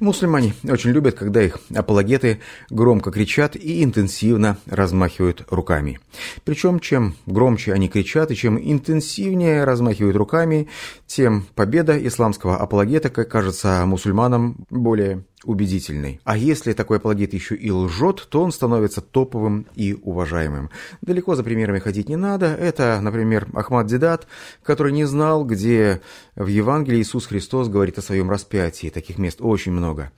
Мусульмане очень любят, когда их апологеты громко кричат и интенсивно размахивают руками. Причем, чем громче они кричат и чем интенсивнее размахивают руками, тем победа исламского апологета, как кажется мусульманам, более убедительный. А если такой апологет еще и лжет, то он становится топовым и уважаемым. Далеко за примерами ходить не надо. Это, например, Ахмад Дидат, который не знал, где в Евангелии Иисус Христос говорит о своем распятии. Таких мест очень много.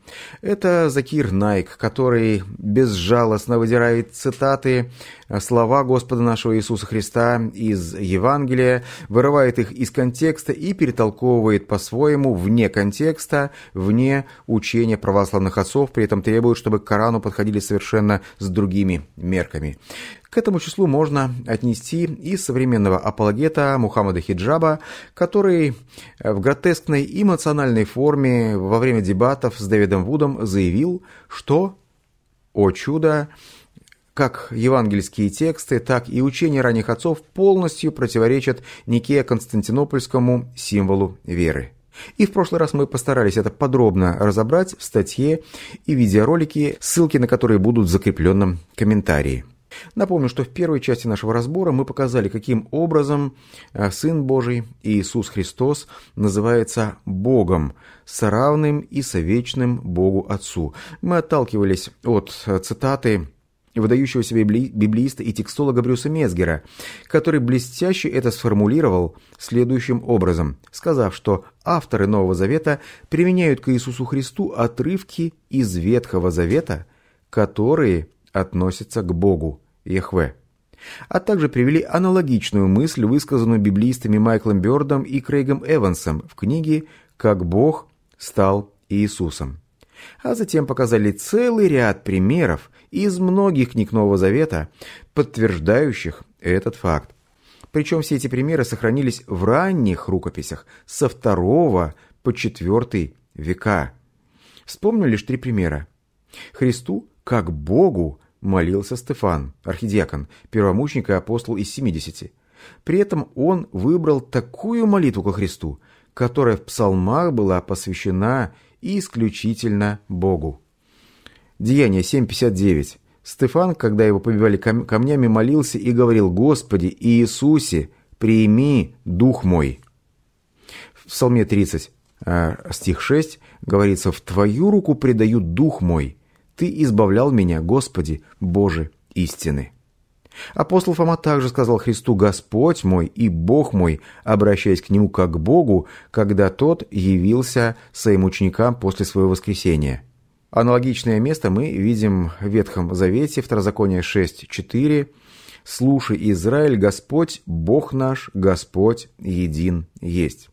Это Закир Найк, который безжалостно выдирает цитаты, э, слова Господа нашего Иисуса Христа из Евангелия, вырывает их из контекста и перетолковывает по-своему вне контекста, вне учения про православных отцов при этом требуют, чтобы к Корану подходили совершенно с другими мерками. К этому числу можно отнести и современного апологета Мухаммада Хиджаба, который э, в гротескной эмоциональной форме во время дебатов с Дэвидом Вудом заявил, что, о чудо, как евангельские тексты, так и учения ранних отцов полностью противоречат Никея Константинопольскому символу веры. И в прошлый раз мы постарались это подробно разобрать в статье и видеоролике, ссылки на которые будут в закрепленном комментарии. Напомню, что в первой части нашего разбора мы показали, каким образом э, Сын Божий Иисус Христос называется Богом, соравным и совечным Богу Отцу. Мы отталкивались от э, цитаты выдающегося библииста и текстолога Брюса Мезгера, который блестяще это сформулировал следующим образом, сказав, что авторы Нового Завета применяют к Иисусу Христу отрывки из Ветхого Завета, которые относятся к Богу, Яхве а также привели аналогичную мысль, высказанную библиистами Майклом Бёрдом и Крейгом Эвансом в книге «Как Бог стал Иисусом» а затем показали целый ряд примеров из многих книг Нового Завета, подтверждающих этот факт. Причем все эти примеры сохранились в ранних рукописях со второго по четвертый века. Вспомню лишь три примера. Христу, как Богу, молился Стефан, архидиакон, первомучник и апостол из 70. При этом он выбрал такую молитву ко Христу, которая в псалмах была посвящена и исключительно Богу. Деяние 7.59. Стефан, когда его побивали камнями, молился и говорил «Господи Иисусе, прими дух мой». В Псалме 30, э, стих 6, говорится «В Твою руку предаю дух мой, Ты избавлял меня, Господи, Боже истины». Апостол Фома также сказал Христу «Господь мой и Бог мой», обращаясь к Нему как к Богу, когда Тот явился своим ученикам после своего воскресения. Аналогичное место мы видим в Ветхом Завете, Второзаконие 6.4. «Слушай, Израиль, Господь, Бог наш, Господь един есть».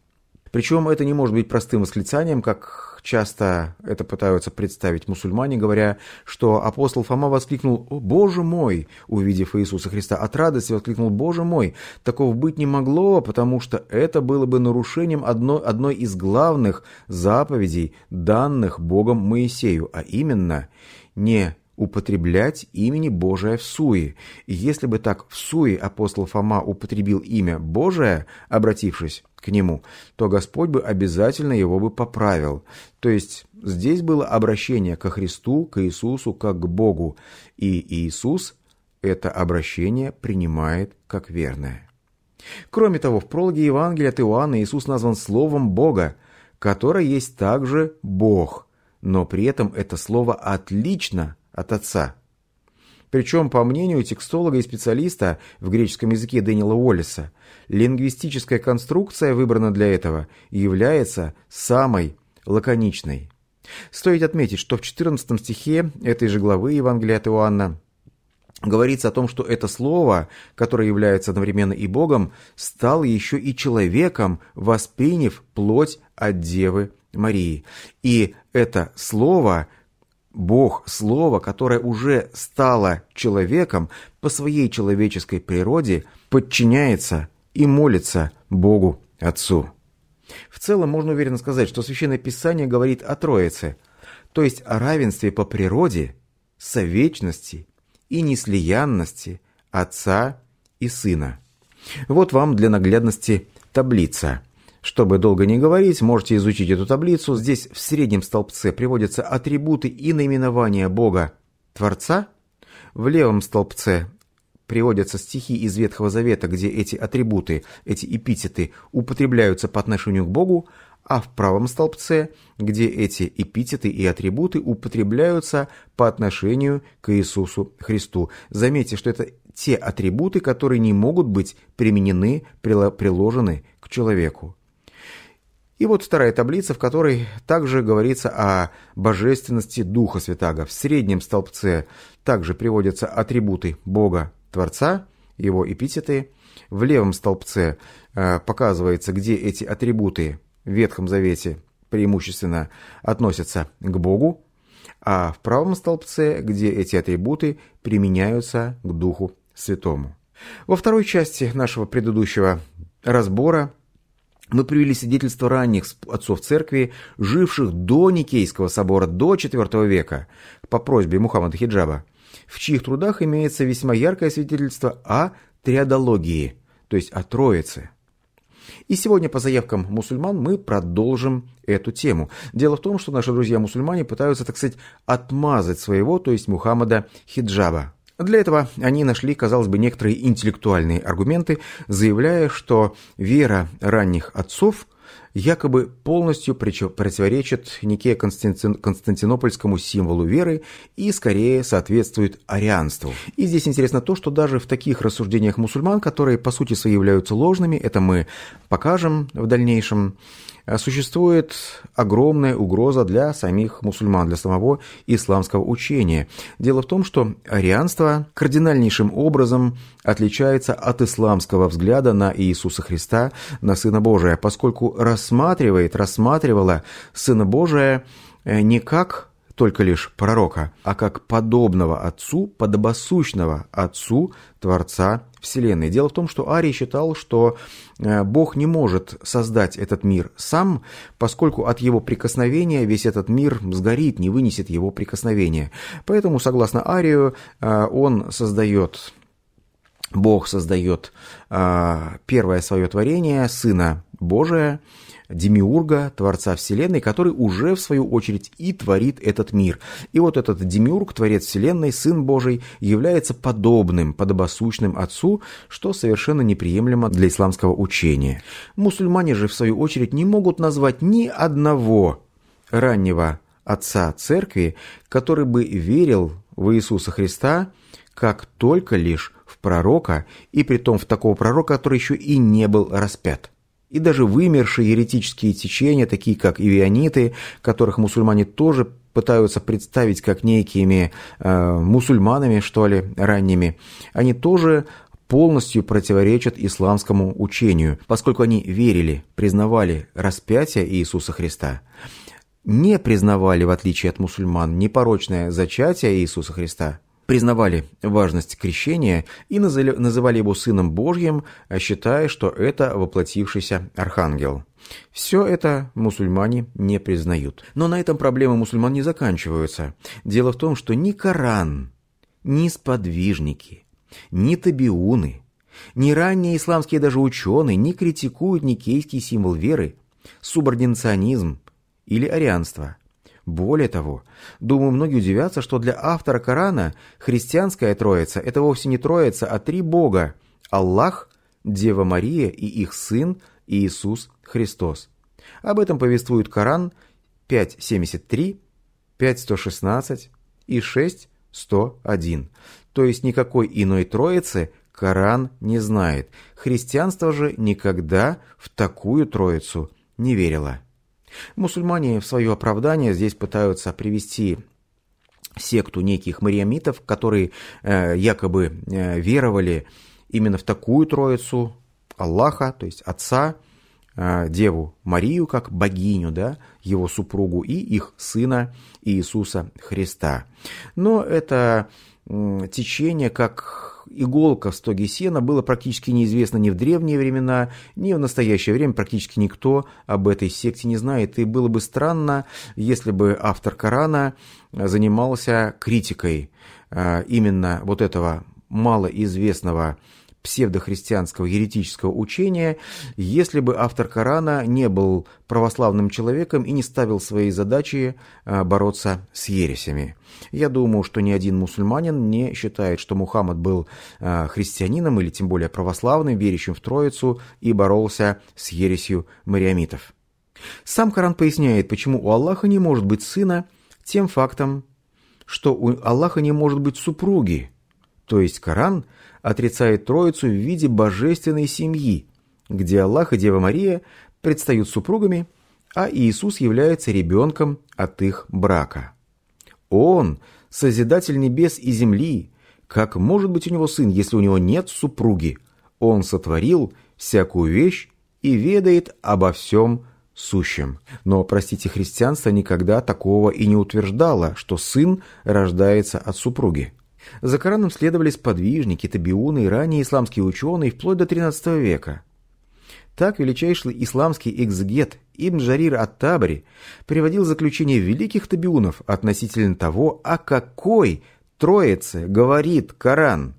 Причем это не может быть простым восклицанием, как часто это пытаются представить мусульмане, говоря, что апостол Фома воскликнул «Боже мой!», увидев Иисуса Христа от радости, воскликнул «Боже мой!». Такого быть не могло, потому что это было бы нарушением одной, одной из главных заповедей, данных Богом Моисею, а именно «не употреблять имени Божие в суе. И если бы так в суе апостол Фома употребил имя Божие, обратившись к нему, то Господь бы обязательно его бы поправил. То есть здесь было обращение ко Христу, к Иисусу, как к Богу, и Иисус это обращение принимает как верное. Кроме того, в прологе Евангелия от Иоанна Иисус назван словом Бога, которое есть также Бог, но при этом это слово отлично от Отца – причем, по мнению текстолога и специалиста в греческом языке Дэниела Уоллеса, лингвистическая конструкция выбрана для этого и является самой лаконичной. Стоит отметить, что в 14 стихе этой же главы Евангелия от Иоанна говорится о том, что это слово, которое является одновременно и Богом, стало еще и человеком, восприняв плоть от Девы Марии. И это слово – Бог – слово, которое уже стало человеком по своей человеческой природе, подчиняется и молится Богу Отцу. В целом можно уверенно сказать, что Священное Писание говорит о Троице, то есть о равенстве по природе, совечности и неслиянности Отца и Сына. Вот вам для наглядности таблица – чтобы долго не говорить, можете изучить эту таблицу. Здесь в среднем столбце приводятся атрибуты и наименования Бога Творца. В левом столбце приводятся стихи из Ветхого Завета, где эти атрибуты, эти эпитеты употребляются по отношению к Богу, а в правом столбце, где эти эпитеты и атрибуты употребляются по отношению к Иисусу Христу. Заметьте, что это те атрибуты, которые не могут быть применены, приложены к человеку. И вот вторая таблица, в которой также говорится о божественности Духа Святаго. В среднем столбце также приводятся атрибуты Бога Творца, его эпитеты. В левом столбце э, показывается, где эти атрибуты в Ветхом Завете преимущественно относятся к Богу, а в правом столбце, где эти атрибуты применяются к Духу Святому. Во второй части нашего предыдущего разбора – мы привели свидетельства ранних отцов церкви, живших до Никейского собора, до IV века, по просьбе Мухаммада Хиджаба, в чьих трудах имеется весьма яркое свидетельство о триадологии, то есть о Троице. И сегодня по заявкам мусульман мы продолжим эту тему. Дело в том, что наши друзья-мусульмане пытаются, так сказать, отмазать своего, то есть Мухаммада Хиджаба. А для этого они нашли, казалось бы, некоторые интеллектуальные аргументы, заявляя, что вера ранних отцов якобы полностью противоречит Никея константинопольскому символу веры и скорее соответствует арианству. И здесь интересно то, что даже в таких рассуждениях мусульман, которые по сути своей являются ложными, это мы покажем в дальнейшем, Э, существует огромная угроза для самих мусульман, для самого исламского учения. Дело в том, что арианство кардинальнейшим образом отличается от исламского взгляда на Иисуса Христа, на Сына Божия, поскольку рассматривает, рассматривала Сына Божия э, не как только лишь пророка, а как подобного отцу, подобосущного отцу Творца Вселенной. Дело в том, что Арий считал, что э, Бог не может создать этот мир сам, поскольку от его прикосновения весь этот мир сгорит, не вынесет его прикосновения. Поэтому, согласно Арию, э, он создает, Бог создает э, первое свое творение, сына Божия, демиурга, Творца Вселенной, который уже, в свою очередь, и творит этот мир. И вот этот демиург, Творец Вселенной, Сын Божий, является подобным, подобосущным Отцу, что совершенно неприемлемо для исламского учения. Мусульмане же, в свою очередь, не могут назвать ни одного раннего отца церкви, который бы верил в Иисуса Христа как только лишь в пророка, и при том в такого пророка, который еще и не был распят и даже вымершие еретические течения, такие как ивиониты, которых мусульмане тоже пытаются представить как некими э, мусульманами, что ли, ранними, они тоже полностью противоречат исламскому учению, поскольку они верили, признавали распятие Иисуса Христа не признавали, в отличие от мусульман, непорочное зачатие Иисуса Христа – признавали важность крещения и называли его Сыном Божьим, а считая, что это воплотившийся архангел. Все это мусульмане не признают. Но на этом проблемы мусульман не заканчиваются. Дело в том, что ни Коран, ни сподвижники, ни табиуны, ни ранние исламские даже ученые не критикуют никейский символ веры, субординационизм или арианство – более того, думаю, многие удивятся, что для автора Корана христианская Троица – это вовсе не Троица, а три Бога – Аллах, Дева Мария и их Сын Иисус Христос. Об этом повествуют Коран 5.73, 5.116 и 6.101. То есть никакой иной Троицы Коран не знает. Христианство же никогда в такую Троицу не верило. Мусульмане в свое оправдание здесь пытаются привести секту неких мариамитов, которые э, якобы э, веровали именно в такую троицу Аллаха, то есть Отца, э, Деву Марию как богиню, да, его супругу и их сына Иисуса Христа. Но это течение как иголка в стоге сена было практически неизвестно ни в древние времена, ни в настоящее время практически никто об этой секте не знает. И было бы странно, если бы автор Корана занимался критикой а, именно вот этого малоизвестного псевдохристианского еретического учения, если бы автор Корана не был православным человеком и не ставил своей задачей э, бороться с ересями. Я думаю, что ни один мусульманин не считает, что Мухаммад был э, христианином или тем более православным, верящим в Троицу и боролся с ересью мариамитов. Сам Коран поясняет, почему у Аллаха не может быть сына, тем фактом, что у Аллаха не может быть супруги, то есть Коран, отрицает Троицу в виде божественной семьи, где Аллах и Дева Мария предстают супругами, а Иисус является ребенком от их брака. Он – Созидатель небес и земли. Как может быть у него сын, если у него нет супруги? Он сотворил всякую вещь и ведает обо всем сущем. Но, простите, христианство никогда такого и не утверждало, что сын рождается от супруги. За Кораном следовали сподвижники, табиуны и ранние исламские ученые вплоть до XIII века. Так величайший исламский экзегет Ибн Жарир Ат-Табри приводил заключение великих табиунов относительно того, о какой Троице говорит Коран.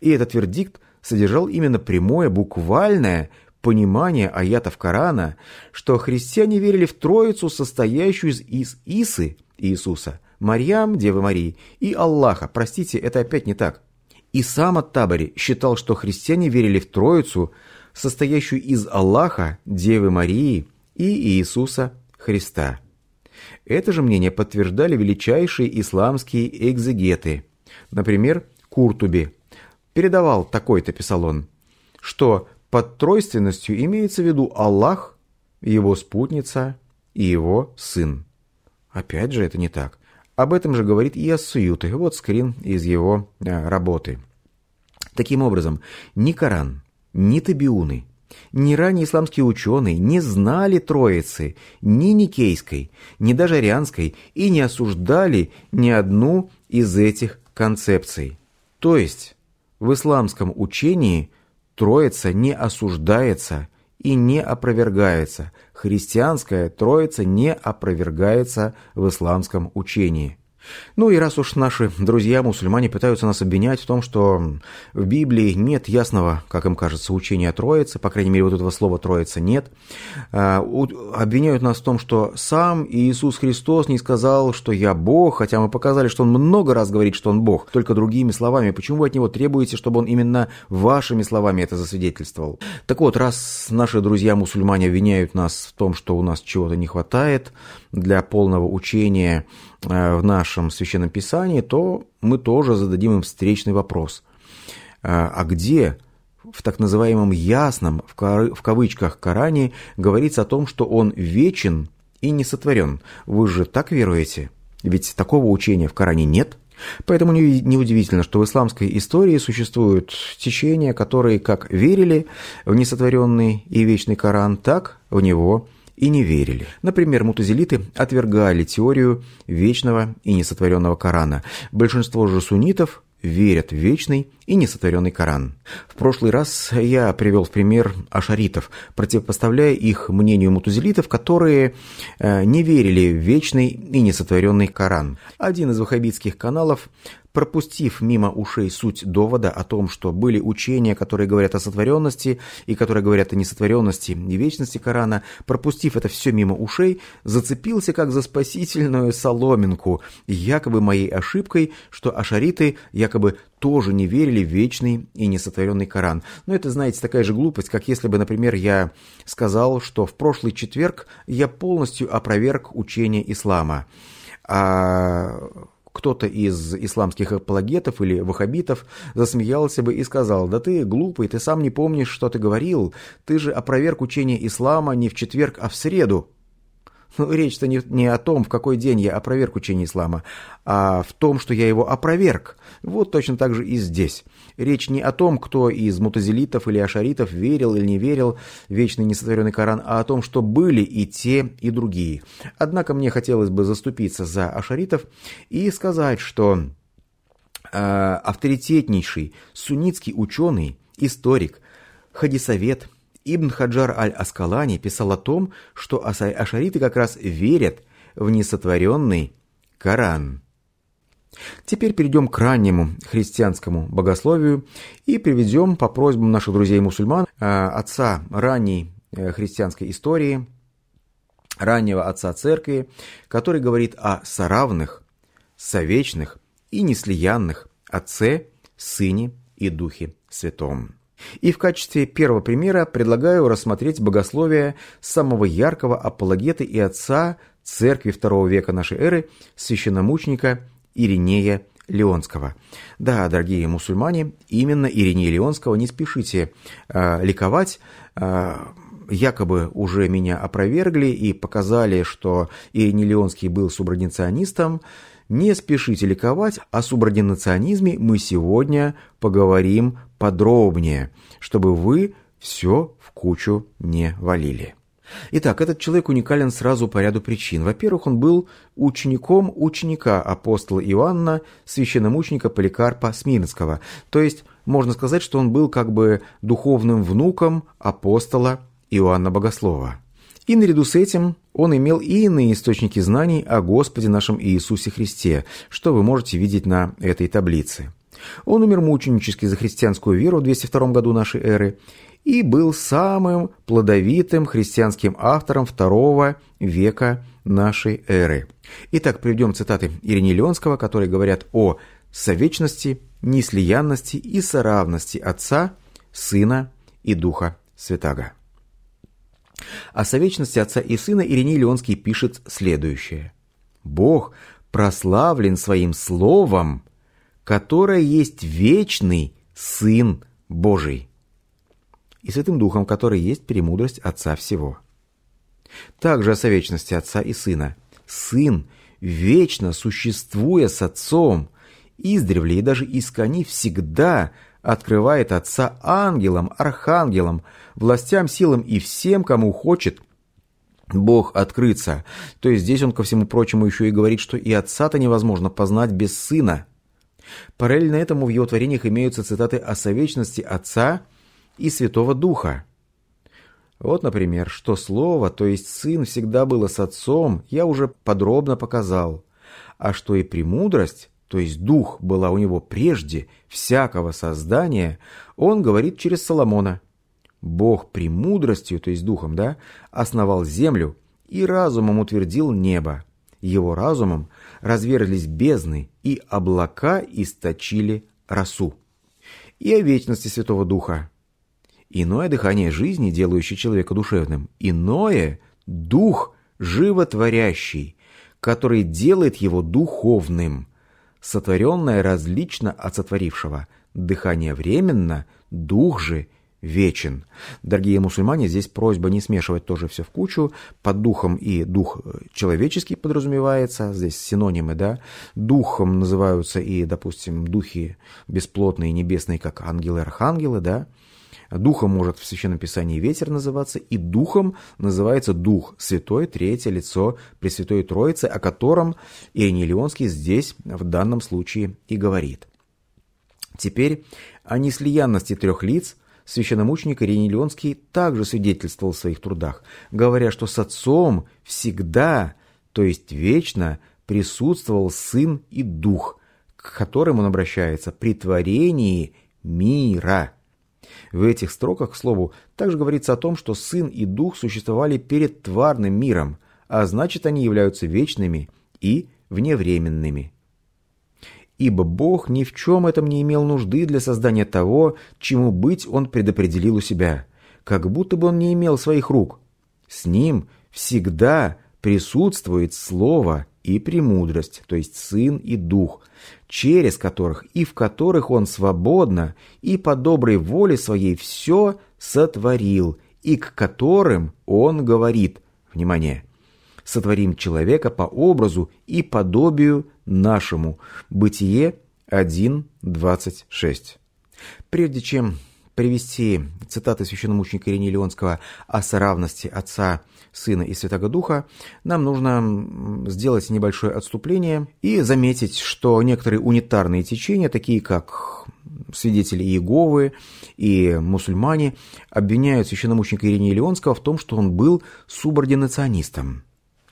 И этот вердикт содержал именно прямое, буквальное понимание аятов Корана, что христиане верили в Троицу, состоящую из Исы, Иисуса, Марьям, Девы Марии, и Аллаха, простите, это опять не так. И сам Ат-Табари считал, что христиане верили в Троицу, состоящую из Аллаха, Девы Марии и Иисуса Христа. Это же мнение подтверждали величайшие исламские экзегеты. Например, Куртуби. Передавал такой-то, писал он, что под тройственностью имеется в виду Аллах, его спутница и его сын. Опять же, это не так. Об этом же говорит и Ассуют. Вот скрин из его э, работы. Таким образом, ни Коран, ни Табиуны, ни ранние исламские ученые не знали Троицы, ни Никейской, ни даже Арианской, и не осуждали ни одну из этих концепций. То есть, в исламском учении Троица не осуждается и не опровергается. Христианская Троица не опровергается в исламском учении. Ну и раз уж наши друзья-мусульмане пытаются нас обвинять в том, что в Библии нет ясного, как им кажется, учения Троицы, по крайней мере, вот этого слова Троица нет, а, обвиняют нас в том, что сам Иисус Христос не сказал, что я Бог, хотя мы показали, что он много раз говорит, что он Бог, только другими словами. Почему вы от него требуете, чтобы он именно вашими словами это засвидетельствовал? Так вот, раз наши друзья-мусульмане обвиняют нас в том, что у нас чего-то не хватает, для полного учения э, в нашем Священном Писании, то мы тоже зададим им встречный вопрос. Э, а где в так называемом «ясном» в кавычках Коране говорится о том, что он вечен и не сотворен? Вы же так веруете? Ведь такого учения в Коране нет – Поэтому неудивительно, что в исламской истории существуют течения, которые как верили в несотворенный и вечный Коран, так в него и не верили. Например, мутазилиты отвергали теорию вечного и несотворенного Корана. Большинство же суннитов верят в вечный и несотворенный Коран. В прошлый раз я привел в пример ашаритов, противопоставляя их мнению мутузилитов, которые э, не верили в вечный и несотворенный Коран. Один из ваххабитских каналов пропустив мимо ушей суть довода о том, что были учения, которые говорят о сотворенности и которые говорят о несотворенности и вечности Корана, пропустив это все мимо ушей, зацепился как за спасительную соломинку, якобы моей ошибкой, что ашариты якобы тоже не верили в вечный и несотворенный Коран. Но это, знаете, такая же глупость, как если бы, например, я сказал, что в прошлый четверг я полностью опроверг учение ислама. А кто-то из исламских апологетов или ваххабитов засмеялся бы и сказал, «Да ты глупый, ты сам не помнишь, что ты говорил, ты же опроверг учение ислама не в четверг, а в среду». Ну, речь-то не, не о том, в какой день я опроверг учение ислама, а в том, что я его опроверг. Вот точно так же и здесь. Речь не о том, кто из мутазилитов или ашаритов верил или не верил в вечный несотворенный Коран, а о том, что были и те, и другие. Однако мне хотелось бы заступиться за ашаритов и сказать, что э, авторитетнейший суннитский ученый, историк, Хадисовет Ибн Хаджар аль-Аскалани писал о том, что ашариты как раз верят в несотворенный Коран. Теперь перейдем к раннему христианскому богословию и приведем по просьбам наших друзей-мусульман, э, отца ранней э, христианской истории, раннего отца церкви, который говорит о соравных, совечных и неслиянных Отце, Сыне и Духе Святом. И в качестве первого примера предлагаю рассмотреть богословие самого яркого апологета и отца церкви второго века нашей эры, священномученика Иринея Леонского. Да, дорогие мусульмане, именно Иринея Леонского не спешите э, ликовать. Э, якобы уже меня опровергли и показали, что Ириней Леонский был субординационистом. Не спешите ликовать, о субординационизме мы сегодня поговорим подробнее, чтобы вы все в кучу не валили. Итак, этот человек уникален сразу по ряду причин. Во-первых, он был учеником ученика апостола Иоанна, священномученика Поликарпа Смирнского. То есть, можно сказать, что он был как бы духовным внуком апостола Иоанна Богослова. И наряду с этим он имел и иные источники знаний о Господе нашем Иисусе Христе, что вы можете видеть на этой таблице. Он умер мученически за христианскую веру в 202 году нашей эры и был самым плодовитым христианским автором второго века нашей эры. Итак, приведем цитаты Ирини Леонского, которые говорят о совечности, неслиянности и соравности Отца, Сына и Духа Святаго. О совечности Отца и Сына Ириней Леонский пишет следующее. «Бог прославлен своим Словом, которая есть вечный Сын Божий, и Святым Духом, который есть премудрость Отца всего. Также о совечности Отца и Сына. Сын, вечно существуя с Отцом, издревле и даже искони всегда открывает Отца ангелам, архангелам, властям, силам и всем, кому хочет Бог открыться. То есть здесь он, ко всему прочему, еще и говорит, что и Отца-то невозможно познать без Сына – Параллельно этому в его творениях имеются цитаты о совечности Отца и Святого Духа. Вот, например, что Слово, то есть Сын, всегда было с Отцом, я уже подробно показал, а что и премудрость, то есть Дух, была у него прежде всякого создания, он говорит через Соломона. Бог премудростью, то есть Духом, да, основал землю и разумом утвердил небо. Его разумом – разверлись бездны, и облака источили росу. И о вечности Святого Духа. Иное дыхание жизни, делающее человека душевным. Иное – дух животворящий, который делает его духовным. Сотворенное различно от сотворившего. Дыхание временно, дух же вечен. Дорогие мусульмане, здесь просьба не смешивать тоже все в кучу. Под духом и дух э, человеческий подразумевается, здесь синонимы, да. Духом называются и, допустим, духи бесплотные, небесные, как ангелы и архангелы, да. Духом может в Священном Писании ветер называться, и духом называется Дух Святой, третье лицо Пресвятой Троицы, о котором Иоанн Леонский здесь в данном случае и говорит. Теперь о неслиянности трех лиц – священномученик Ириней Леонский также свидетельствовал в своих трудах, говоря, что с Отцом всегда, то есть вечно, присутствовал Сын и Дух, к которым он обращается при творении мира. В этих строках, к слову, также говорится о том, что Сын и Дух существовали перед тварным миром, а значит, они являются вечными и вневременными ибо Бог ни в чем этом не имел нужды для создания того, чему быть Он предопределил у себя, как будто бы Он не имел своих рук. С Ним всегда присутствует Слово и премудрость, то есть Сын и Дух, через которых и в которых Он свободно и по доброй воле Своей все сотворил, и к которым Он говорит, внимание, сотворим человека по образу и подобию нашему. Бытие 1.26. Прежде чем привести цитаты священномученика Ирине Леонского о соравности Отца, Сына и Святого Духа, нам нужно сделать небольшое отступление и заметить, что некоторые унитарные течения, такие как свидетели Иеговы и мусульмане, обвиняют священномученика Ирине Леонского в том, что он был субординационистом.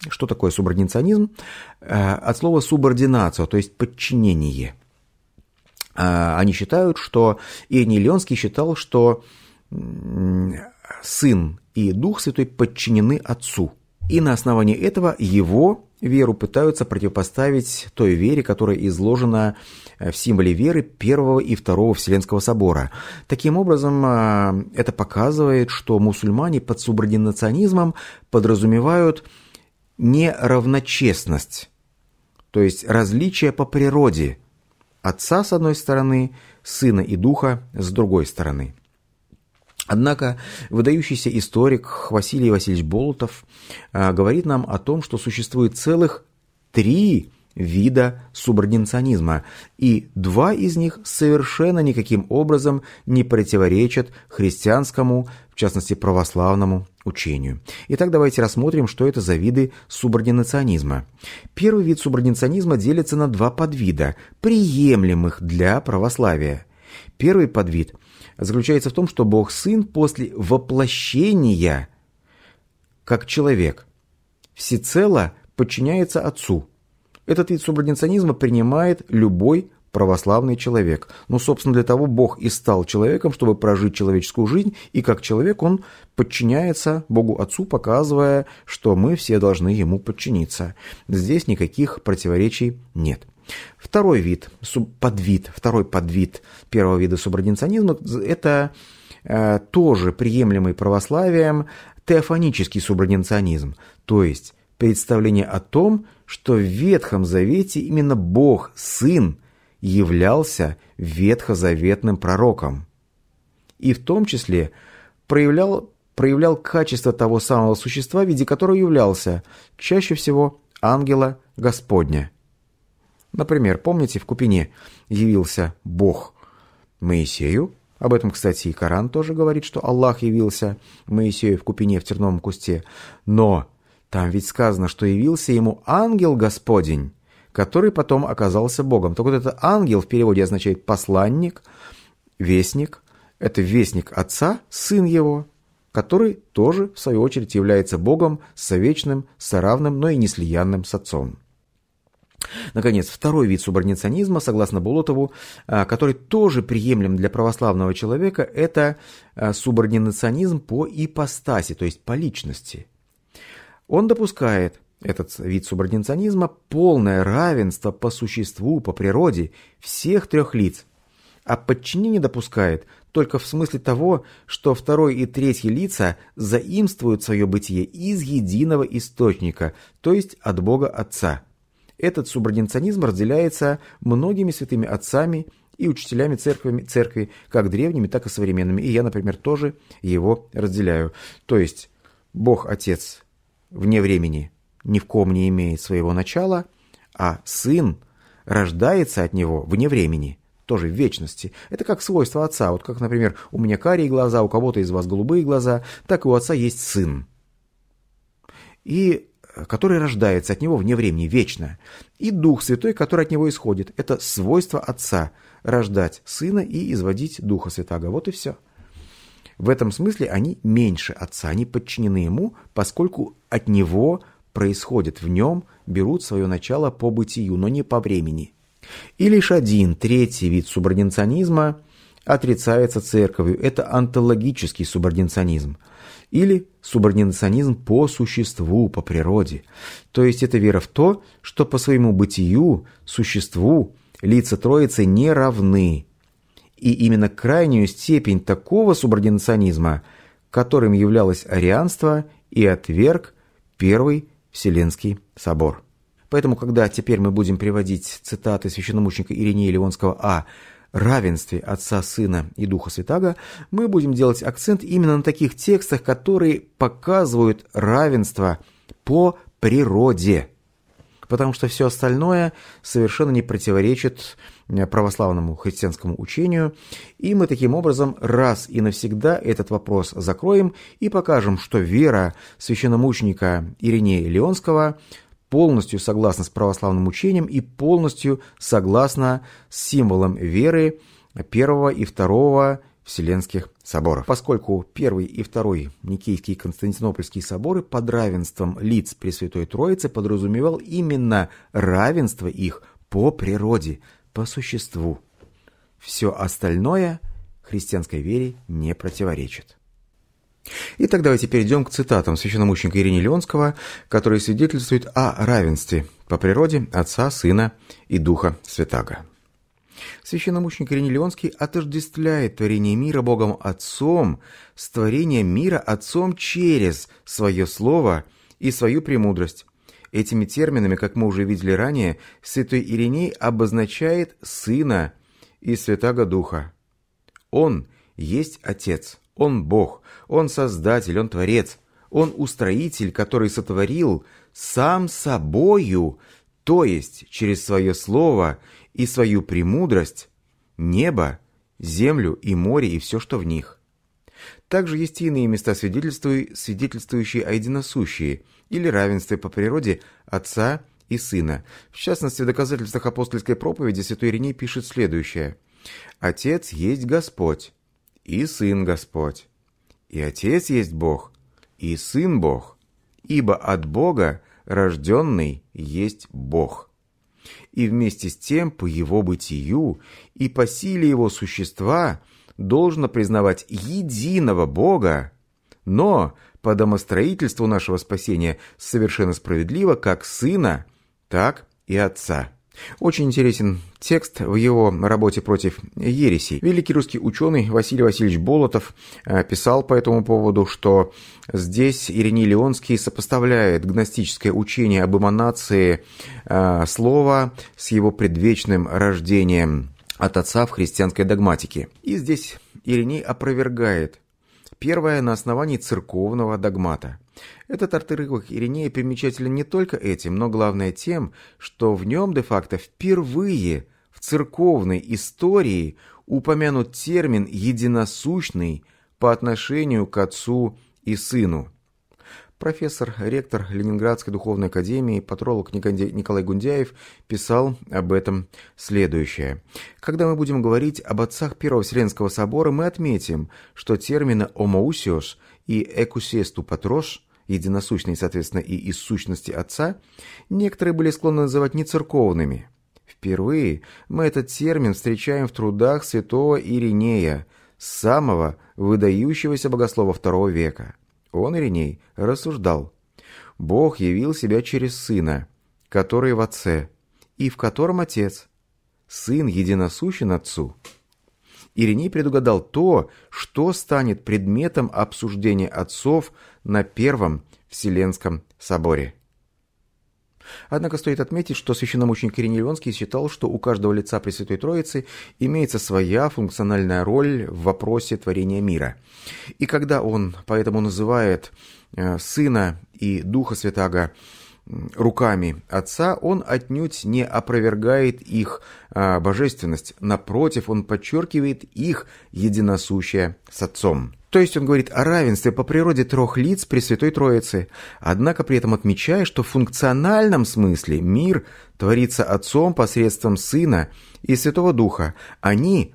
Что такое субординационизм? Э, от слова субординация, то есть подчинение. Э, они считают, что Иений Леонский считал, что Сын и Дух Святой подчинены Отцу. И на основании этого его веру пытаются противопоставить той вере, которая изложена э, в символе веры Первого и Второго Вселенского Собора. Таким образом, это показывает, что мусульмане под субординационизмом подразумевают – неравночестность, то есть различие по природе отца с одной стороны, сына и духа с другой стороны. Однако выдающийся историк Василий Васильевич Болотов а, говорит нам о том, что существует целых три вида субординационизма, и два из них совершенно никаким образом не противоречат христианскому, в частности православному, учению. Итак, давайте рассмотрим, что это за виды субординационизма. Первый вид субординационизма делится на два подвида, приемлемых для православия. Первый подвид заключается в том, что Бог Сын после воплощения, как человек, всецело подчиняется Отцу – этот вид субординационизма принимает любой православный человек. Но, ну, собственно, для того Бог и стал человеком, чтобы прожить человеческую жизнь, и как человек он подчиняется Богу Отцу, показывая, что мы все должны Ему подчиниться. Здесь никаких противоречий нет. Второй вид, подвид, второй подвид первого вида субординационизма – это э, тоже приемлемый православием теофанический субординационизм, то есть представление о том, что в Ветхом Завете именно Бог, Сын, являлся ветхозаветным пророком. И в том числе проявлял, проявлял качество того самого существа, в виде которого являлся, чаще всего ангела Господня. Например, помните, в Купине явился Бог Моисею, об этом, кстати, и Коран тоже говорит, что Аллах явился Моисею в Купине в терновом кусте, но там ведь сказано, что явился ему ангел Господень, который потом оказался Богом. Так вот, это ангел в переводе означает посланник, вестник. Это вестник отца, сын его, который тоже, в свою очередь, является Богом, совечным, соравным, но и неслиянным с отцом. Наконец, второй вид субординационизма, согласно Болотову, а, который тоже приемлем для православного человека, это а, субординационизм по ипостаси, то есть по личности – он допускает, этот вид субординационизма, полное равенство по существу, по природе всех трех лиц, а подчинение допускает только в смысле того, что второй и третий лица заимствуют свое бытие из единого источника, то есть от Бога Отца. Этот субординационизм разделяется многими святыми отцами и учителями церкви, церкви, как древними, так и современными. И я, например, тоже его разделяю. То есть Бог Отец вне времени ни в ком не имеет своего начала, а сын рождается от него вне времени, тоже в вечности. Это как свойство отца. Вот как, например, у меня карие глаза, у кого-то из вас голубые глаза, так и у отца есть сын. И который рождается от него вне времени, вечно, и Дух Святой, который от него исходит. Это свойство Отца – рождать Сына и изводить Духа Святаго. Вот и все. В этом смысле они меньше отца, они подчинены ему, поскольку от него происходит, в нем, берут свое начало по бытию, но не по времени. И лишь один, третий вид субординационизма отрицается церковью. Это антологический субординационизм. Или субординационизм по существу, по природе. То есть это вера в то, что по своему бытию, существу, лица Троицы не равны и именно крайнюю степень такого субординационизма, которым являлось арианство и отверг Первый Вселенский собор. Поэтому, когда теперь мы будем приводить цитаты священномученика Иринея Леонского о равенстве Отца, Сына и Духа Святаго, мы будем делать акцент именно на таких текстах, которые показывают равенство по природе – потому что все остальное совершенно не противоречит э, православному христианскому учению, и мы таким образом раз и навсегда этот вопрос закроем и покажем, что вера священномученика Иринея Леонского полностью согласна с православным учением и полностью согласна с символом веры первого и второго вселенских соборов. Поскольку первый и второй Никейский и Константинопольский соборы под равенством лиц Пресвятой Троицы подразумевал именно равенство их по природе, по существу. Все остальное христианской вере не противоречит. Итак, давайте перейдем к цитатам священномученика Ирине Леонского, которые свидетельствуют о равенстве по природе Отца, Сына и Духа Святаго. Священномученик Ренелионский отождествляет творение мира Богом Отцом с творением мира Отцом через свое Слово и свою премудрость. Этими терминами, как мы уже видели ранее, святой Ириней обозначает Сына и Святаго Духа. Он есть Отец, Он Бог, Он Создатель, Он Творец, Он Устроитель, который сотворил сам собою то есть через свое слово и свою премудрость небо, землю и море и все, что в них. Также есть иные места, свидетельствующие о единосущии или равенстве по природе Отца и Сына. В частности, в доказательствах апостольской проповеди святой Ириней пишет следующее. «Отец есть Господь, и Сын Господь, и Отец есть Бог, и Сын Бог, ибо от Бога рожденный есть Бог. И вместе с тем по его бытию и по силе его существа должно признавать единого Бога, но по домостроительству нашего спасения совершенно справедливо как сына, так и отца. Очень интересен текст в его работе против ересей. Великий русский ученый Василий Васильевич Болотов э, писал по этому поводу, что здесь Ириней Леонский сопоставляет гностическое учение об эманации э, слова с его предвечным рождением от отца в христианской догматике. И здесь Ириней опровергает Первое на основании церковного догмата. Этот артериок Иринея примечателен не только этим, но главное тем, что в нем де-факто впервые в церковной истории упомянут термин «единосущный» по отношению к отцу и сыну. Профессор, ректор Ленинградской духовной академии, патролог Николай Гундяев писал об этом следующее. Когда мы будем говорить об отцах Первого Вселенского собора, мы отметим, что термины «омоусиос» и «экусесту патрош» единосущной, соответственно, и из сущности Отца, некоторые были склонны называть нецерковными. Впервые мы этот термин встречаем в трудах святого Иринея, самого выдающегося богослова II века. Он, Ириней, рассуждал. Бог явил себя через Сына, который в Отце, и в котором Отец. Сын единосущен Отцу. Ириней предугадал то, что станет предметом обсуждения отцов на Первом Вселенском соборе. Однако стоит отметить, что священномученик Киринильонский считал, что у каждого лица Пресвятой Троицы имеется своя функциональная роль в вопросе творения мира. И когда он поэтому называет э, Сына и Духа Святаго руками Отца, он отнюдь не опровергает их э, божественность. Напротив, он подчеркивает их единосущее с Отцом. То есть он говорит о равенстве по природе трех лиц при Святой Троице, однако при этом отмечая, что в функциональном смысле мир творится Отцом посредством Сына и Святого Духа. Они,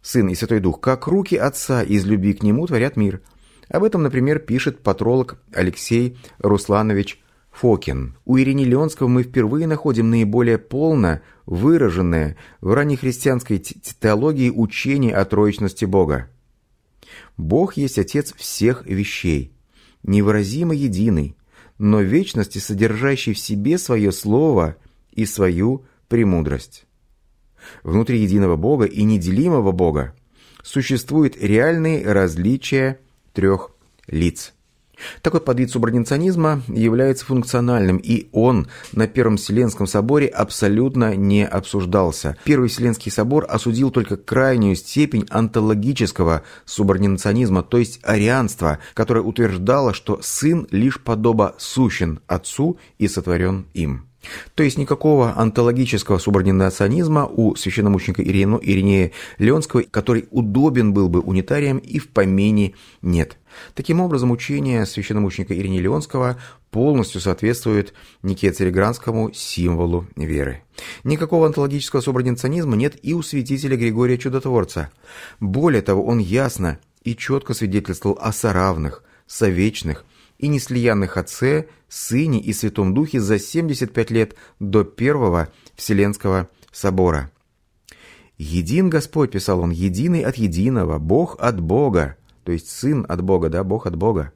Сын и Святой Дух, как руки Отца из любви к Нему творят мир. Об этом, например, пишет патролог Алексей Русланович Фокин. У Ирини Леонского мы впервые находим наиболее полно выраженное в раннехристианской теологии учение о троечности Бога. Бог есть Отец всех вещей, невыразимо единый, но вечности содержащий в себе свое слово и свою премудрость. Внутри единого Бога и неделимого Бога существуют реальные различия трех лиц – такой подвид субординационизма является функциональным, и он на Первом Вселенском соборе абсолютно не обсуждался. Первый Вселенский собор осудил только крайнюю степень антологического субординационизма, то есть арианства, которое утверждало, что сын лишь подоба сущен отцу и сотворен им. То есть никакого антологического субординационизма у священномученика Ирину, Иринея Леонского, который удобен был бы унитариям, и в помине нет. Таким образом, учение священномученика Ирине Леонского полностью соответствует Нике Церегранскому символу веры. Никакого онтологического субординационизма нет и у святителя Григория Чудотворца. Более того, он ясно и четко свидетельствовал о соравных, совечных и неслиянных Отце, Сыне и Святом Духе за 75 лет до Первого Вселенского Собора. «Един Господь», – писал он, – «единый от единого, Бог от Бога, то есть сын от Бога, да, Бог от Бога.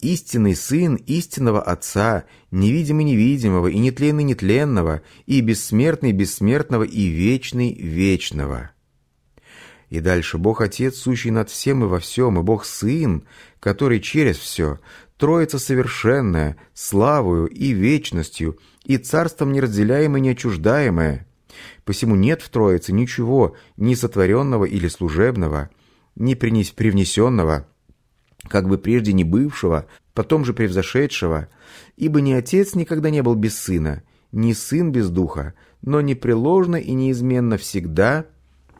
Истинный сын истинного Отца, невидимый невидимого, и нетленный нетленного, и бессмертный бессмертного, и вечный вечного. И дальше Бог Отец, сущий над всем и во всем, и Бог Сын, который через все, Троица совершенная, славою и вечностью, и царством неразделяемое и неотчуждаемое. Посему нет в Троице ничего, ни сотворенного или служебного – не принес привнесенного, как бы прежде не бывшего, потом же превзошедшего, ибо ни отец никогда не был без сына, ни сын без духа, но непреложно и неизменно всегда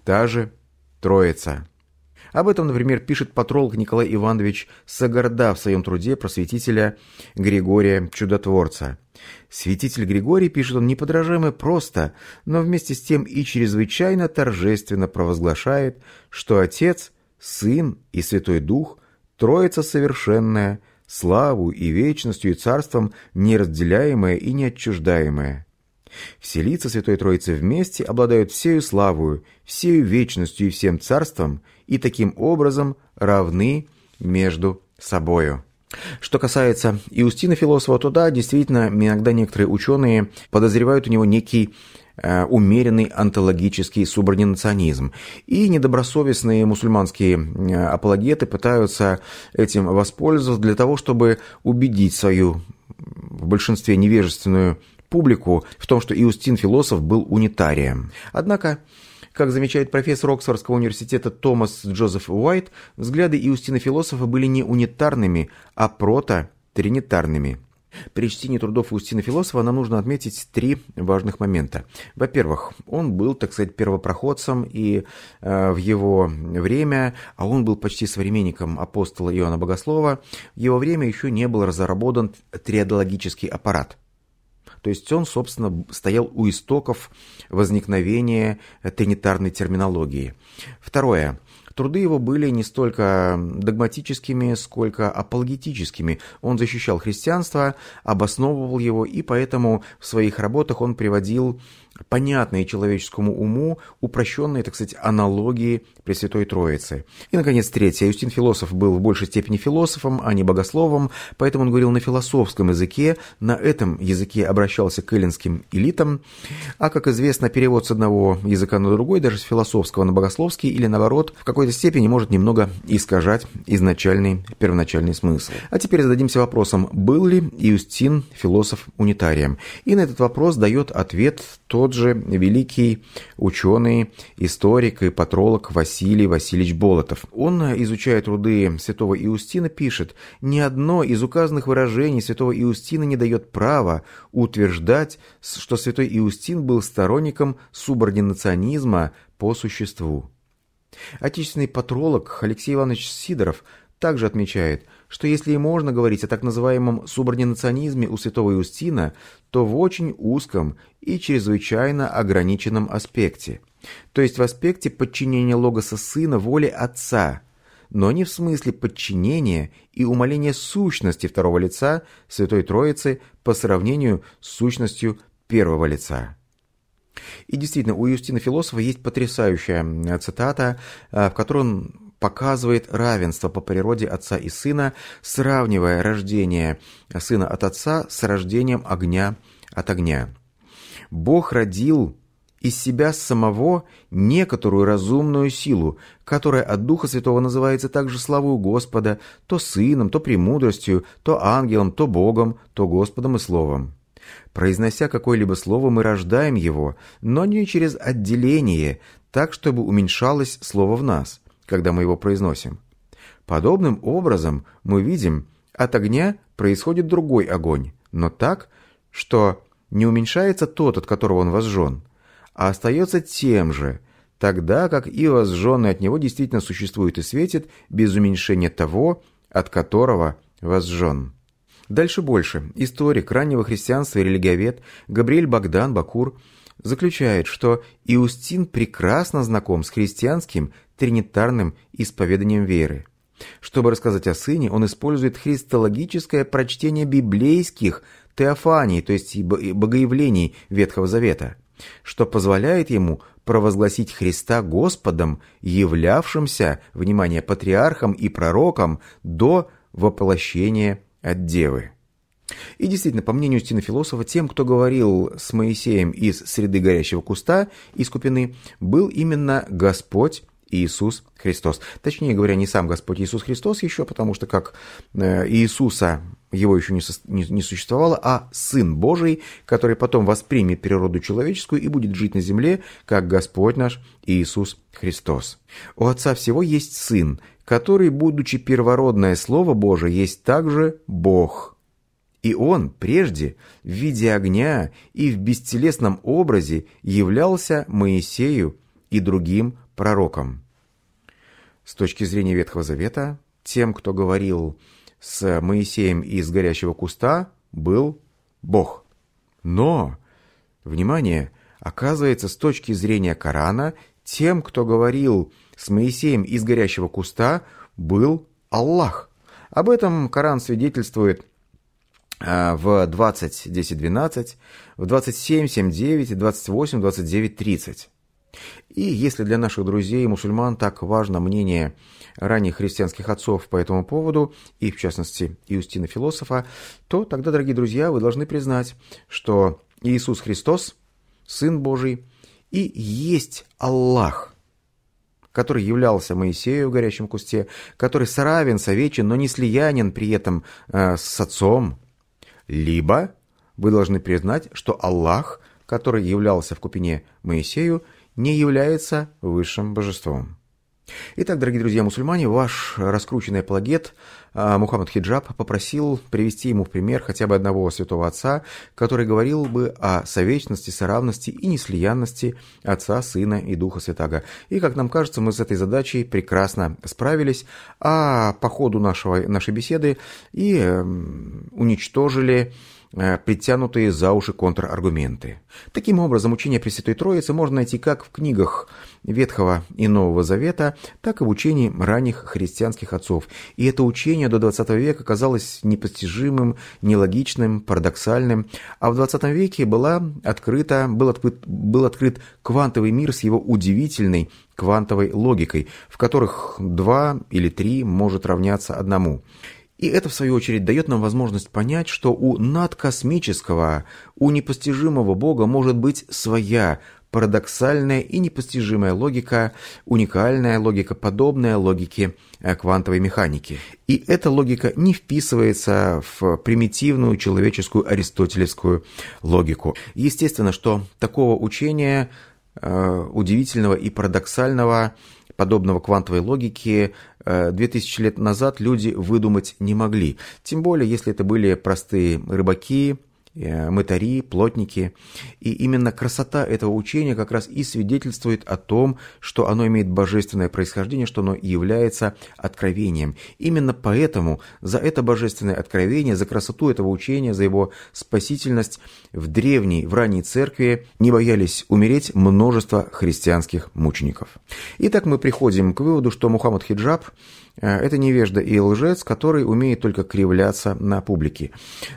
та же Троица. Об этом, например, пишет патролог Николай Иванович Сагарда в своем труде про святителя Григория Чудотворца. Святитель Григорий, пишет он, неподражаемо просто, но вместе с тем и чрезвычайно торжественно провозглашает, что Отец Сын и Святой Дух, Троица совершенная, славу и вечностью и царством неразделяемое и неотчуждаемое. Все лица Святой Троицы вместе обладают всею славою, всею вечностью и всем царством, и таким образом равны между собою. Что касается Иустина Философа, то да, действительно, иногда некоторые ученые подозревают у него некий э, умеренный антологический субординационизм. И недобросовестные мусульманские э, апологеты пытаются этим воспользоваться для того, чтобы убедить свою в большинстве невежественную публику в том, что Иустин Философ был унитарием. Однако как замечает профессор Оксфордского университета Томас Джозеф Уайт, взгляды Иустина-философа были не унитарными, а прото-тринитарными. При чтении трудов Устина Философа нам нужно отметить три важных момента. Во-первых, он был, так сказать, первопроходцем, и э, в его время, а он был почти современником апостола Иоанна Богослова, в его время еще не был разработан триадологический аппарат – то есть он, собственно, стоял у истоков возникновения тринитарной терминологии. Второе. Труды его были не столько догматическими, сколько апологетическими. Он защищал христианство, обосновывал его, и поэтому в своих работах он приводил понятные человеческому уму упрощенные, так сказать, аналогии Пресвятой Троицы. И, наконец, третье. Юстин Философ был в большей степени философом, а не богословом, поэтому он говорил на философском языке, на этом языке обращался к эллинским элитам, а, как известно, перевод с одного языка на другой, даже с философского на богословский или наоборот, в какой-то степени может немного искажать изначальный, первоначальный смысл. А теперь зададимся вопросом, был ли Юстин философ унитарием? И на этот вопрос дает ответ то, тот же великий ученый, историк и патролог Василий Васильевич Болотов. Он, изучая труды святого Иустина, пишет, «Ни одно из указанных выражений святого Иустина не дает права утверждать, что святой Иустин был сторонником субординационизма по существу». Отечественный патролог Алексей Иванович Сидоров – также отмечает, что если и можно говорить о так называемом субординационизме у святого Юстина, то в очень узком и чрезвычайно ограниченном аспекте, то есть в аспекте подчинения логоса сына воле отца, но не в смысле подчинения и умаления сущности второго лица Святой Троицы по сравнению с сущностью первого лица. И действительно, у Юстина Философа есть потрясающая э, цитата, э, в которой он показывает равенство по природе отца и сына, сравнивая рождение сына от отца с рождением огня от огня. Бог родил из себя самого некоторую разумную силу, которая от Духа Святого называется также славою Господа, то сыном, то премудростью, то ангелом, то Богом, то Господом и Словом. Произнося какое-либо слово, мы рождаем его, но не через отделение, так, чтобы уменьшалось слово в нас – когда мы его произносим. Подобным образом мы видим, от огня происходит другой огонь, но так, что не уменьшается тот, от которого он возжжен, а остается тем же, тогда как и возжженный от него действительно существует и светит без уменьшения того, от которого возжжен. Дальше больше. Историк раннего христианства и религиовед Габриэль Богдан Бакур заключает, что Иустин прекрасно знаком с христианским тринитарным исповеданием веры. Чтобы рассказать о сыне, он использует христологическое прочтение библейских теофаний, то есть богоявлений Ветхого Завета, что позволяет ему провозгласить Христа Господом, являвшимся, внимание, патриархом и пророком до воплощения от Девы. И действительно, по мнению стенофилософа, тем, кто говорил с Моисеем из среды горящего куста, из купины, был именно Господь Иисус Христос. Точнее говоря, не сам Господь Иисус Христос еще, потому что как э, Иисуса его еще не, со, не, не существовало, а Сын Божий, который потом воспримет природу человеческую и будет жить на земле, как Господь наш Иисус Христос. У Отца всего есть Сын, который, будучи первородное Слово Божие, есть также Бог – и он прежде в виде огня и в бестелесном образе являлся Моисею и другим пророком. С точки зрения Ветхого Завета, тем, кто говорил с Моисеем из горящего куста, был Бог. Но, внимание, оказывается, с точки зрения Корана, тем, кто говорил с Моисеем из горящего куста, был Аллах. Об этом Коран свидетельствует а, в 20, 10, 12, в 27, 7, 9, 28, 29, 30. И если для наших друзей мусульман так важно мнение ранних христианских отцов по этому поводу, и в частности Иустина Философа, то тогда, дорогие друзья, вы должны признать, что Иисус Христос, Сын Божий, и есть Аллах, который являлся Моисею в горящем кусте, который сравен, совечен, но не слиянен при этом э, с Отцом. Либо вы должны признать, что Аллах, который являлся в купине Моисею, – не является высшим божеством. Итак, дорогие друзья мусульмане, ваш раскрученный апологет а, Мухаммад Хиджаб попросил привести ему в пример хотя бы одного святого отца, который говорил бы о совечности, соравности и неслиянности Отца, Сына и Духа Святаго. И, как нам кажется, мы с этой задачей прекрасно справились, а по ходу нашего, нашей беседы и эм, уничтожили Э, притянутые за уши контраргументы. Таким образом, учение Пресвятой Троицы можно найти как в книгах Ветхого и Нового Завета, так и в учении ранних христианских отцов. И это учение до XX века казалось непостижимым, нелогичным, парадоксальным, а в XX веке была открыта, был, открыт, был открыт квантовый мир с его удивительной квантовой логикой, в которых два или три может равняться одному – и это, в свою очередь, дает нам возможность понять, что у надкосмического, у непостижимого Бога может быть своя парадоксальная и непостижимая логика, уникальная логика, подобная логике э, квантовой механики. И эта логика не вписывается в примитивную человеческую аристотелевскую логику. Естественно, что такого учения э, удивительного и парадоксального – подобного квантовой логики 2000 э, лет назад люди выдумать не могли, тем более если это были простые рыбаки, Э, мытари, плотники. И именно красота этого учения как раз и свидетельствует о том, что оно имеет божественное происхождение, что оно и является откровением. Именно поэтому за это божественное откровение, за красоту этого учения, за его спасительность в древней, в ранней церкви не боялись умереть множество христианских мучеников. Итак, мы приходим к выводу, что Мухаммад Хиджаб – Э, это невежда и лжец, который умеет только кривляться на публике.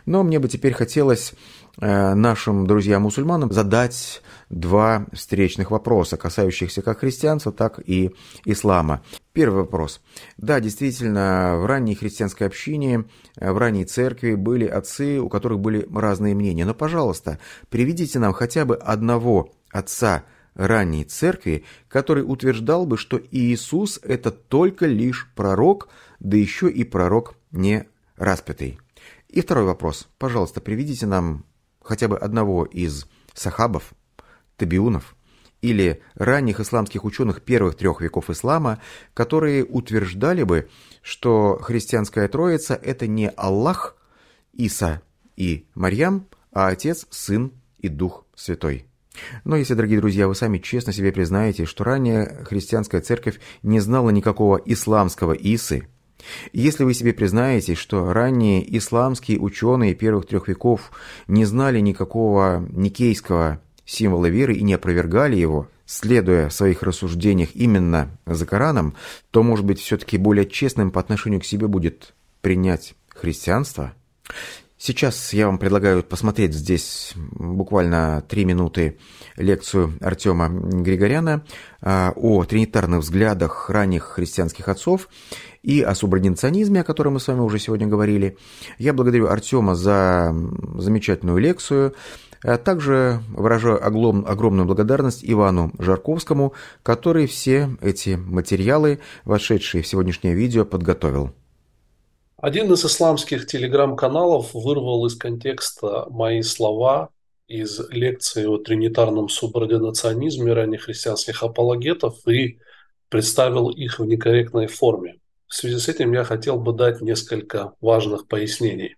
Но мне бы теперь хотелось э, нашим друзьям-мусульманам задать два встречных вопроса, касающихся как христианства, так и ислама. Первый вопрос. Да, действительно, в ранней христианской общине, э, в ранней церкви были отцы, у которых были разные мнения. Но, пожалуйста, приведите нам хотя бы одного отца – ранней церкви, который утверждал бы, что Иисус – это только лишь пророк, да еще и пророк не распятый. И второй вопрос. Пожалуйста, приведите нам хотя бы одного из сахабов, табиунов или ранних исламских ученых первых трех веков ислама, которые утверждали бы, что христианская троица – это не Аллах, Иса и Марьям, а Отец, Сын и Дух Святой. Но если, дорогие друзья, вы сами честно себе признаете, что ранее христианская церковь не знала никакого исламского Исы, если вы себе признаете, что ранние исламские ученые первых трех веков не знали никакого никейского символа веры и не опровергали его, следуя в своих рассуждениях именно за Кораном, то, может быть, все-таки более честным по отношению к себе будет принять христианство? Сейчас я вам предлагаю посмотреть здесь буквально три минуты лекцию Артема Григоряна а, о тринитарных взглядах ранних христианских отцов и о субординационизме, о котором мы с вами уже сегодня говорили. Я благодарю Артема за замечательную лекцию. А также выражаю огромную благодарность Ивану Жарковскому, который все эти материалы, вошедшие в сегодняшнее видео, подготовил. Один из исламских телеграм-каналов вырвал из контекста мои слова из лекции о тринитарном субординационизме ранних христианских апологетов и представил их в некорректной форме. В связи с этим я хотел бы дать несколько важных пояснений.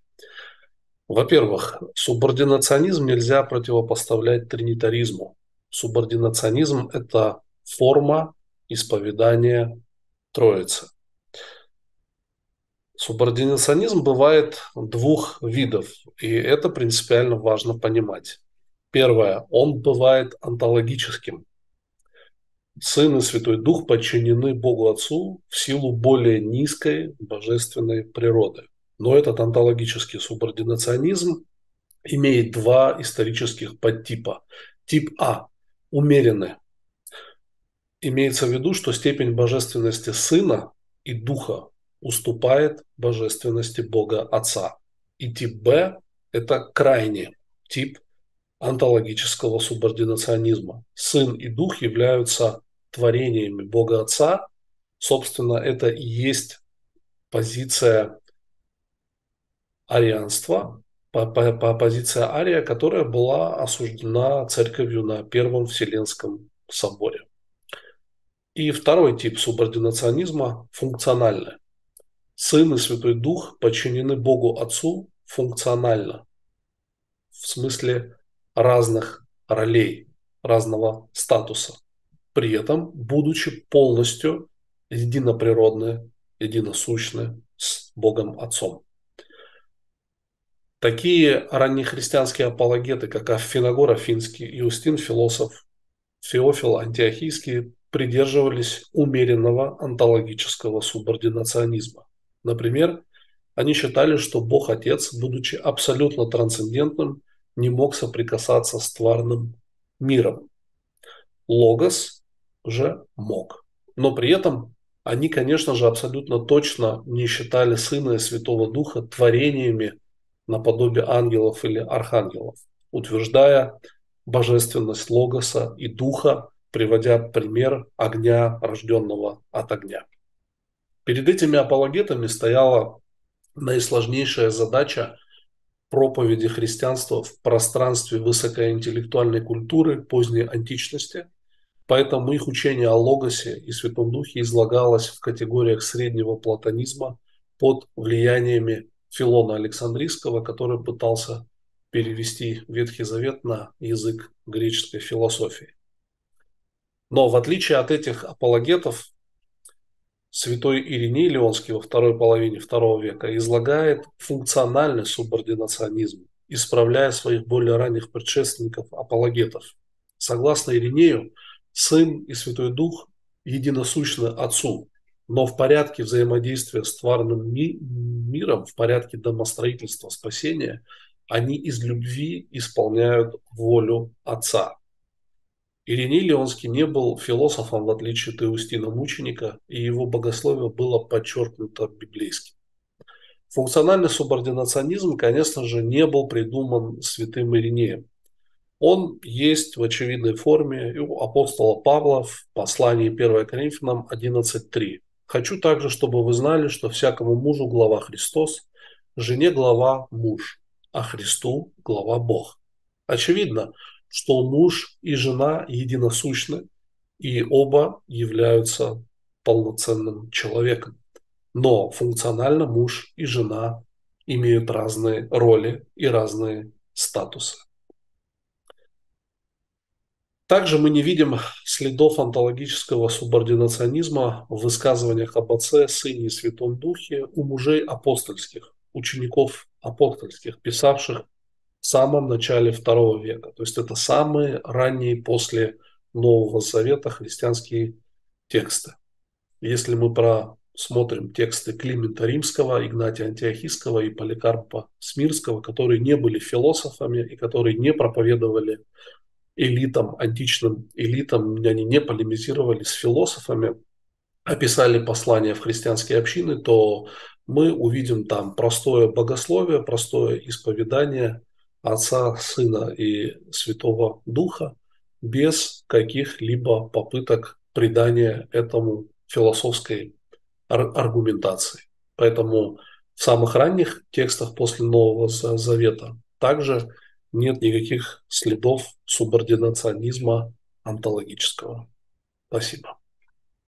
Во-первых, субординационизм нельзя противопоставлять тринитаризму. Субординационизм – это форма исповедания Троицы – Субординационизм бывает двух видов, и это принципиально важно понимать. Первое, он бывает онтологическим. Сын и Святой Дух подчинены Богу Отцу в силу более низкой божественной природы. Но этот онтологический субординационизм имеет два исторических подтипа. Тип А – умеренный. Имеется в виду, что степень божественности Сына и Духа уступает божественности Бога Отца. И тип Б – это крайний тип антологического субординационизма. Сын и Дух являются творениями Бога Отца. Собственно, это и есть позиция арианства, по, по, позиция ария, которая была осуждена церковью на Первом Вселенском соборе. И второй тип субординационизма – функциональный. Сын и Святой Дух подчинены Богу Отцу функционально, в смысле разных ролей, разного статуса, при этом будучи полностью единоприродные, единосущные с Богом Отцом. Такие раннехристианские апологеты, как Афиногор Афинский, Иустин Философ, Феофил Антиохийский, придерживались умеренного онтологического субординационизма. Например, они считали, что Бог Отец, будучи абсолютно трансцендентным, не мог соприкасаться с тварным миром. Логос же мог. Но при этом они, конечно же, абсолютно точно не считали Сына и Святого Духа творениями наподобие ангелов или архангелов, утверждая божественность Логоса и Духа, приводя пример огня, рожденного от огня. Перед этими апологетами стояла наисложнейшая задача проповеди христианства в пространстве высокоинтеллектуальной культуры поздней античности. Поэтому их учение о Логосе и Святом Духе излагалось в категориях среднего платонизма под влияниями Филона Александрийского, который пытался перевести Ветхий Завет на язык греческой философии. Но в отличие от этих апологетов, святой Ириней Леонский во второй половине второго века излагает функциональный субординационизм, исправляя своих более ранних предшественников-апологетов. Согласно Иринею, Сын и Святой Дух единосущны Отцу, но в порядке взаимодействия с тварным ми- миром, в порядке домостроительства, спасения, они из любви исполняют волю Отца. Ириней Леонский не был философом, в отличие от Иустина Мученика, и его богословие было подчеркнуто библейским. Функциональный субординационизм, конечно же, не был придуман святым Иринеем. Он есть в очевидной форме у апостола Павла в послании 1 Коринфянам 11.3. Хочу также, чтобы вы знали, что всякому мужу глава Христос, жене глава муж, а Христу глава Бог. Очевидно, что муж и жена единосущны, и оба являются полноценным человеком. Но функционально муж и жена имеют разные роли и разные статусы. Также мы не видим следов онтологического субординационизма в высказываниях об Отце, Сыне и Святом Духе у мужей апостольских, учеников апостольских, писавших в самом начале второго века. То есть это самые ранние после Нового Завета христианские тексты. Если мы просмотрим тексты Климента Римского, Игнатия Антиохийского и Поликарпа Смирского, которые не были философами и которые не проповедовали элитам, античным элитам, они не полемизировали с философами, описали а послания в христианские общины, то мы увидим там простое богословие, простое исповедание Отца, Сына и Святого Духа без каких-либо попыток придания этому философской ар- аргументации. Поэтому в самых ранних текстах после Нового Завета также нет никаких следов субординационизма онтологического. Спасибо.